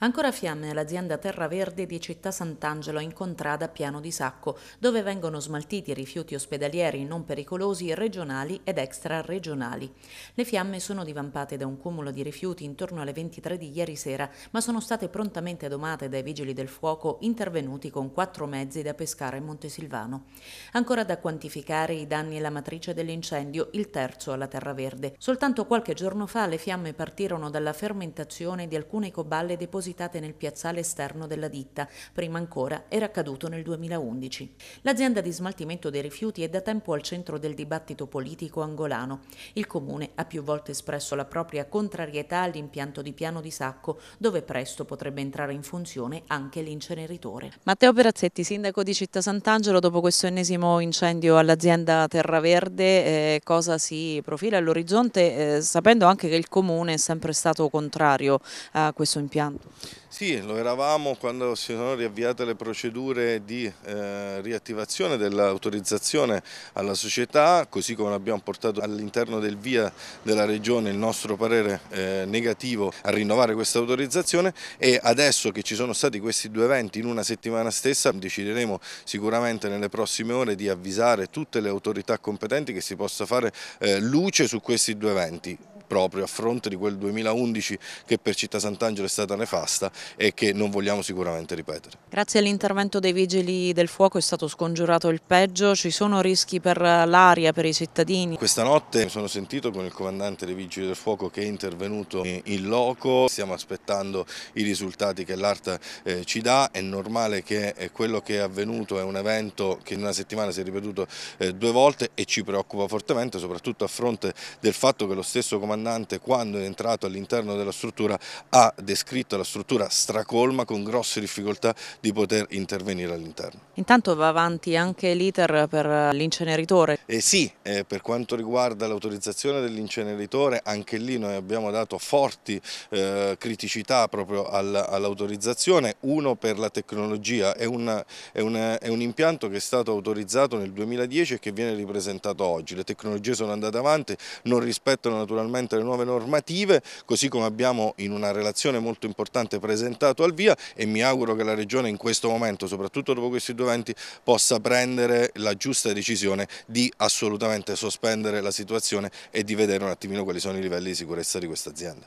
Ancora fiamme all'azienda Terra Verde di Città Sant'Angelo in contrada Piano di Sacco, dove vengono smaltiti rifiuti ospedalieri non pericolosi regionali ed extra-regionali. Le fiamme sono divampate da un cumulo di rifiuti intorno alle 23 di ieri sera, ma sono state prontamente domate dai vigili del fuoco intervenuti con quattro mezzi da pescare in Montesilvano. Ancora da quantificare i danni alla matrice dell'incendio, il terzo alla Terra Verde. Soltanto qualche giorno fa le fiamme partirono dalla fermentazione di alcune coballe depositate depositate nel piazzale esterno della ditta, prima ancora era accaduto nel 2011. L'azienda di smaltimento dei rifiuti è da tempo al centro del dibattito politico angolano. Il comune ha più volte espresso la propria contrarietà all'impianto di piano di sacco, dove presto potrebbe entrare in funzione anche l'inceneritore. Matteo Perazzetti, sindaco di Città Sant'Angelo, dopo questo ennesimo incendio all'azienda Terra Verde, eh, cosa si profila all'orizzonte, eh, sapendo anche che il comune è sempre stato contrario a questo impianto? Sì, lo eravamo quando si sono riavviate le procedure di eh, riattivazione dell'autorizzazione alla società, così come abbiamo portato all'interno del via della Regione il nostro parere eh, negativo a rinnovare questa autorizzazione e adesso che ci sono stati questi due eventi in una settimana stessa decideremo sicuramente nelle prossime ore di avvisare tutte le autorità competenti che si possa fare eh, luce su questi due eventi proprio a fronte di quel 2011 che per Città Sant'Angelo è stata nefasta e che non vogliamo sicuramente ripetere. Grazie all'intervento dei Vigili del Fuoco è stato scongiurato il peggio, ci sono rischi per l'aria, per i cittadini? Questa notte mi sono sentito con il comandante dei Vigili del Fuoco che è intervenuto in loco, stiamo aspettando i risultati che l'ARTA eh, ci dà, è normale che eh, quello che è avvenuto è un evento che in una settimana si è ripetuto eh, due volte e ci preoccupa fortemente soprattutto a fronte del fatto che lo stesso comandante comandante quando è entrato all'interno della struttura ha descritto la struttura stracolma con grosse difficoltà di poter intervenire all'interno. Intanto va avanti anche l'iter per l'inceneritore? Eh sì, eh, per quanto riguarda l'autorizzazione dell'inceneritore anche lì noi abbiamo dato forti eh, criticità proprio all'autorizzazione, uno per la tecnologia, è, una, è, una, è un impianto che è stato autorizzato nel 2010 e che viene ripresentato oggi, le tecnologie sono andate avanti, non rispettano naturalmente importante le nuove normative, così come abbiamo in una relazione molto importante presentato al via e mi auguro che la Regione in questo momento, soprattutto dopo questi due eventi, possa prendere la giusta decisione di assolutamente sospendere la situazione e di vedere un attimino quali sono i livelli di sicurezza di questa azienda.